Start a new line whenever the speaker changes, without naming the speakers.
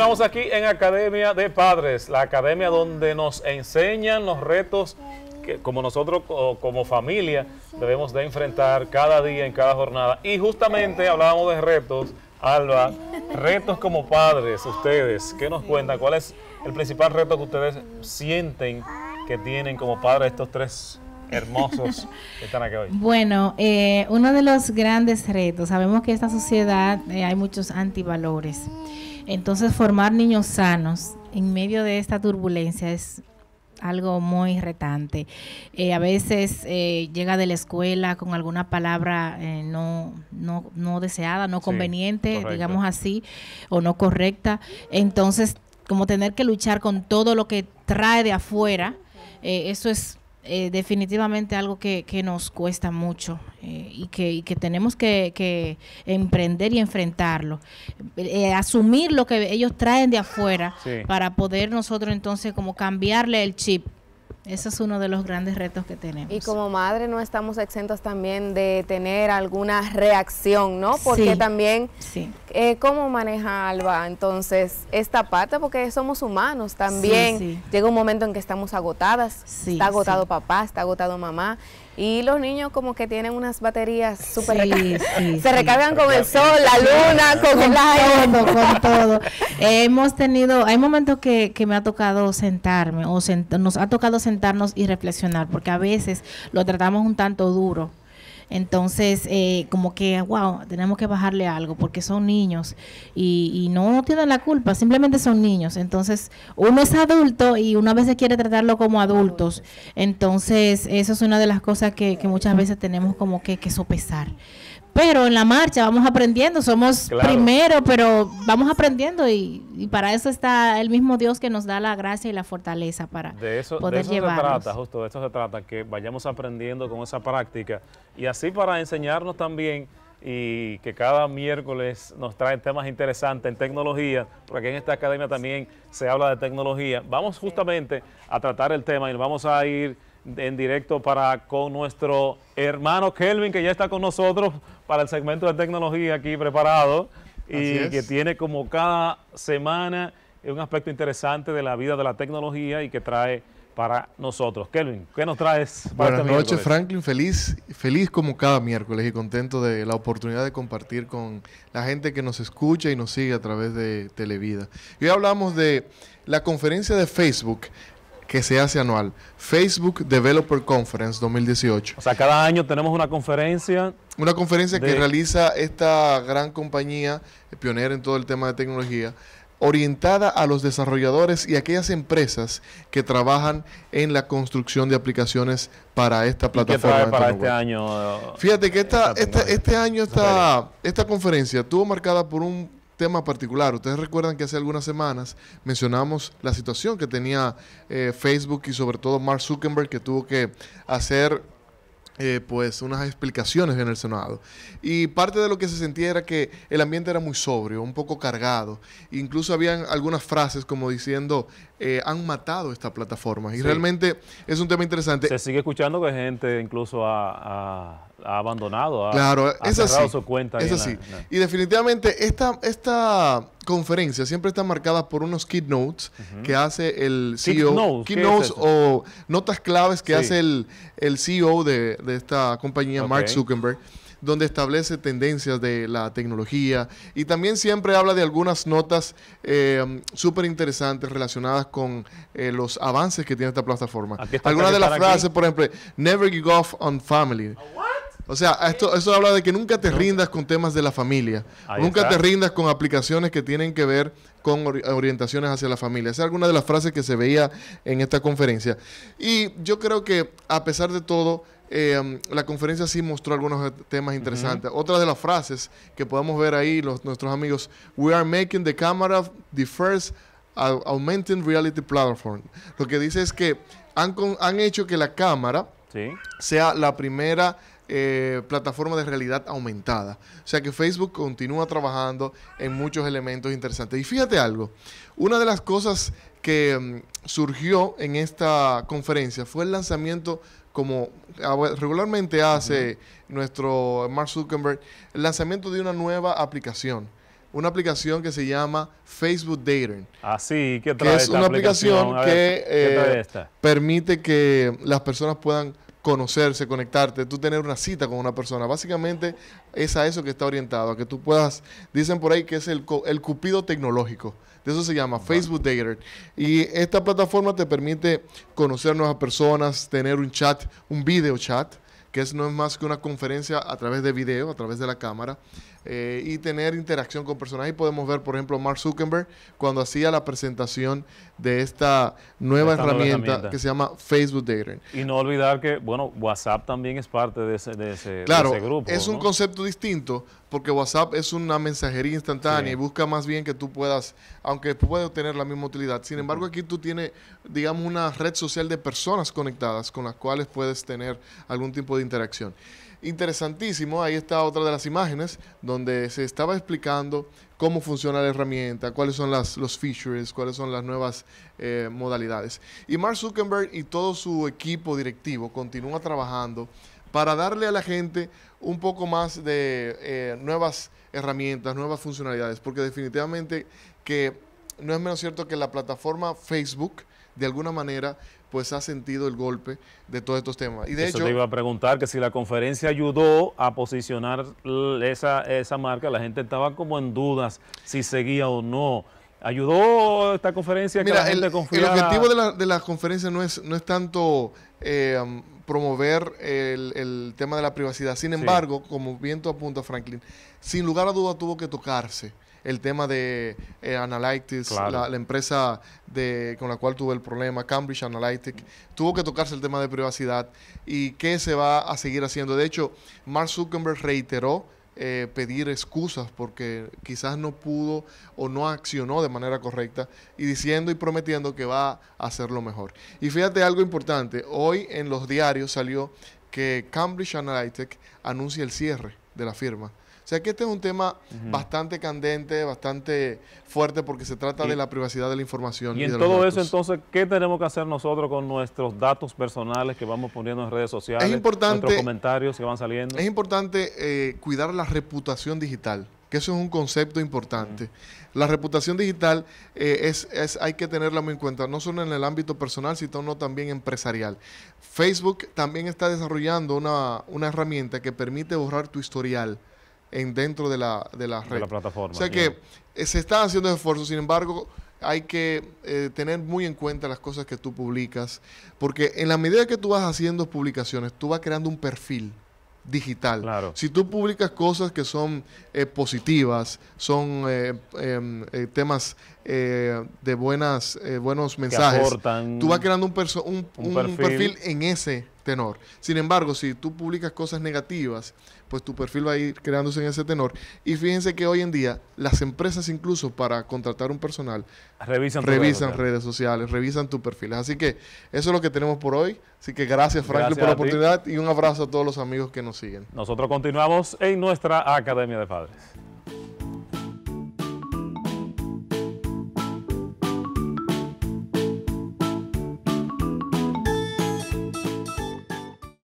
Estamos aquí en Academia de Padres, la academia donde nos enseñan los retos que como nosotros como familia debemos de enfrentar cada día, en cada jornada. Y justamente hablábamos de retos, Alba, retos como padres, ustedes, ¿qué nos cuentan? ¿Cuál es el principal reto que ustedes sienten que tienen como padres estos tres hermosos que están aquí hoy?
Bueno, eh, uno de los grandes retos, sabemos que esta sociedad eh, hay muchos antivalores. Entonces formar niños sanos en medio de esta turbulencia es algo muy retante. Eh, a veces eh, llega de la escuela con alguna palabra eh, no, no, no, deseada, no conveniente, digamos así, o no correcta. Entonces, como tener que luchar con todo lo que trae de afuera, eso es eh, definitivamente algo que, nos cuesta mucho eh, y, que, que, tenemos que, emprender y enfrentarlo, eh, asumir lo que ellos traen de afuera para poder nosotros entonces como cambiarle el chip eso es uno de los grandes retos que tenemos. Y como madre no estamos exentos también de tener alguna reacción, ¿no? Porque también, eh, ¿cómo maneja Alba entonces esta parte? Porque somos humanos también. Llega un momento en que estamos agotadas. está agotado papá, está agotado mamá. Y los niños como que tienen unas baterías súper Se recargan con el sol, la luna, con, el aire. con todo. Hemos tenido, hay momentos que, me ha tocado sentarme, o nos ha tocado sentarme sentarnos y reflexionar, porque a veces lo tratamos un tanto duro. Entonces, eh, como que, wow, tenemos que bajarle algo porque son niños y, no tienen la culpa, simplemente son niños. Entonces, uno es adulto y uno a veces quiere tratarlo como adultos. Entonces, eso es una de las cosas que, muchas veces tenemos como que, que sopesar pero en la marcha vamos aprendiendo, somos primero, pero vamos aprendiendo y, para eso está el mismo Dios que nos da la gracia y la fortaleza para
poder eso, poder de eso se trata, justo de eso se trata, que vayamos aprendiendo con esa práctica y así para enseñarnos también y que cada miércoles nos traen temas interesantes en tecnología, porque en esta academia también se habla de tecnología. Vamos justamente a tratar el tema y vamos a ir en directo para con nuestro hermano Kelvin, que ya está con nosotros para el segmento de tecnología aquí preparado y que tiene como cada semana un aspecto interesante de la vida de la tecnología y que trae para nosotros. Kelvin, ¿qué nos traes? Para Buenas este noches,
Franklin. Feliz, feliz como cada miércoles y contento de la oportunidad de compartir con la gente que nos escucha y nos sigue a través de Televida. hoy hablamos de la conferencia de Facebook que se hace anual, Facebook Developer Conference 2018. O sea, cada año tenemos una conferencia. Una conferencia que realiza esta gran compañía, pionera en todo el tema de tecnología, orientada a los desarrolladores y aquellas empresas que trabajan en la construcción de aplicaciones para esta plataforma. para este
año?
Fíjate que este año esta, esta conferencia estuvo marcada por un tema particular. Ustedes recuerdan que hace algunas semanas mencionamos la situación que tenía eh, Facebook y sobre todo Mark Zuckerberg que tuvo que hacer eh, pues unas explicaciones en el Senado. Y parte de lo que se sentía era que el ambiente era muy sobrio, un poco cargado. Incluso habían algunas frases como diciendo, eh, han matado esta plataforma. Y realmente es un tema interesante. Se sigue escuchando que gente incluso ha, abandonado, ha, claro, su cuenta. Es así. Y definitivamente esta, esta Conferencia siempre está marcada por unos keynotes que hace el CEO. Keynotes, o notas claves que hace el, el CEO de, esta compañía, Mark Zuckerberg donde establece tendencias de la tecnología y también siempre habla de algunas notas eh, súper interesantes relacionadas con eh, los avances que tiene esta plataforma. Algunas de las frases, por ejemplo, Never give up on family. Ah, o sea, esto, eso habla de que nunca te rindas con temas de la familia. nunca te rindas con aplicaciones que tienen que ver con orientaciones hacia la familia. Esa es alguna de las frases que se veía en esta conferencia. Y yo creo que, a pesar de todo, eh, um, la conferencia sí mostró algunos e-, temas interesantes. Otra de las frases que podemos ver ahí, los, nuestros amigos, we are making the camera the first uh, augmented reality platform. Lo que dice es que han, han hecho que la cámara sea la primera eh, plataforma de realidad aumentada. O sea que Facebook continúa trabajando en muchos elementos interesantes. Y fíjate algo, una de las cosas que mm, surgió en esta conferencia fue el lanzamiento como ah, regularmente hace nuestro Mark Zuckerberg, el lanzamiento de una nueva aplicación. Una aplicación que se llama Facebook Dating. Así, ah, sí, que es una aplicación, que eh, permite que las personas puedan conocerse, conectarte, tú tener una cita con una persona. Básicamente es a eso que está orientado, a que tú puedas, dicen por ahí que es el, el cupido tecnológico. De eso se llama Facebook Dater. Y esta plataforma te permite conocer nuevas personas, tener un chat, un video chat, que es, no es más que una conferencia a través de video, a través de la cámara, eh, y tener interacción con personas. Y podemos ver, por ejemplo, Mark Zuckerberg cuando hacía la presentación de esta nueva, herramienta, que se llama Facebook Dating. Y no olvidar que, bueno, WhatsApp también es parte de ese, de ese, claro, grupo. Es un concepto distinto porque WhatsApp es una mensajería instantánea y busca más bien que tú puedas, aunque puede tener la misma utilidad. Sin embargo, aquí tú tienes, digamos, una red social de personas conectadas con las cuales puedes tener algún tipo de interacción interesantísimo. Ahí está otra de las imágenes donde se estaba explicando cómo funciona la herramienta, cuáles son las, los features, cuáles son las nuevas eh, modalidades. Y Mark Zuckerberg y todo su equipo directivo continúa trabajando para darle a la gente un poco más de eh, nuevas herramientas, nuevas funcionalidades, porque definitivamente que no es menos cierto que la plataforma Facebook de alguna manera pues ha sentido el golpe de todos estos temas. Y de Eso hecho, te iba
a preguntar que si la conferencia ayudó a posicionar esa, esa marca, la gente estaba como en dudas si seguía o no. ¿Ayudó esta conferencia mira, el, El objetivo de
la, de conferencia no es, no es tanto eh, um, promover el, el, tema de la privacidad. Sin embargo, como bien tú apuntas, Franklin, sin lugar a duda tuvo que tocarse el tema de eh, Analytics, la, empresa de, con la cual tuve el problema, Cambridge Analytics, tuvo que tocarse el tema de privacidad y qué se va a seguir haciendo. De hecho, Mark Zuckerberg reiteró eh, pedir excusas porque quizás no pudo o no accionó de manera correcta y diciendo y prometiendo que va a hacerlo mejor. Y fíjate algo importante, hoy en los diarios salió que Cambridge Analytica anuncia el cierre de la firma. O sea que este es un tema bastante candente, bastante fuerte, porque se trata de la privacidad de la información. Y, en todo eso,
entonces, ¿qué tenemos que hacer nosotros con nuestros datos personales que vamos poniendo en redes sociales? Es importante, nuestros comentarios que van saliendo. Es
importante eh, cuidar la reputación digital que eso es un concepto importante. La reputación digital eh, hay que tenerla muy en cuenta, no solo en el ámbito personal, sino también empresarial. Facebook también está desarrollando una, una herramienta que permite borrar tu historial en dentro de la, de la red. plataforma. O sea que se están haciendo esfuerzos, sin embargo, hay que eh, tener muy en cuenta las cosas que tú publicas, porque en la medida que tú vas haciendo publicaciones, tú vas creando un perfil digital. Claro. Si tú publicas cosas que son eh, positivas, son eh, em, temas de buenas, buenos mensajes, tú vas creando un, perfil en ese tenor. Sin embargo, si tú publicas cosas negativas, pues tu perfil va a ir creándose en ese tenor. Y fíjense que hoy en día las empresas incluso para contratar un personal revisan, redes, sociales, revisan tu perfil. Así que eso es lo que tenemos por hoy. Así que gracias Franklin por la oportunidad y un abrazo a todos los amigos que nos siguen. Nosotros continuamos en nuestra
Academia de Padres.